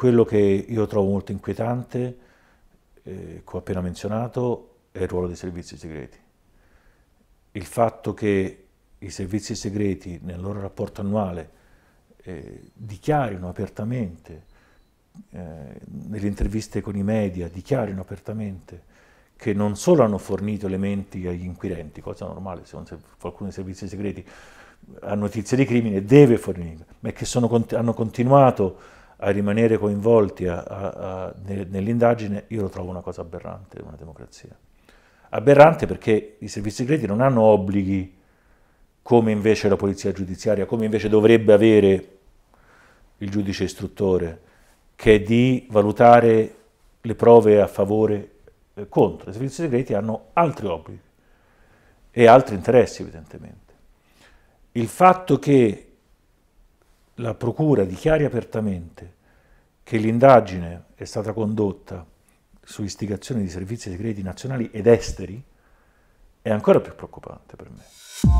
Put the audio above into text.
Quello che io trovo molto inquietante, eh, come ho appena menzionato, è il ruolo dei servizi segreti. Il fatto che i servizi segreti nel loro rapporto annuale eh, dichiarino apertamente, eh, nelle interviste con i media, dichiarino apertamente che non solo hanno fornito elementi agli inquirenti, cosa normale se qualcuno dei servizi segreti ha notizie di crimine, deve fornire, ma che sono, hanno continuato a a rimanere coinvolti nell'indagine, io lo trovo una cosa aberrante di una democrazia. Aberrante perché i servizi segreti non hanno obblighi come invece la polizia giudiziaria, come invece dovrebbe avere il giudice istruttore, che è di valutare le prove a favore e eh, contro. I servizi segreti hanno altri obblighi e altri interessi evidentemente. Il fatto che la Procura dichiari apertamente che l'indagine è stata condotta su istigazione di servizi segreti nazionali ed esteri è ancora più preoccupante per me.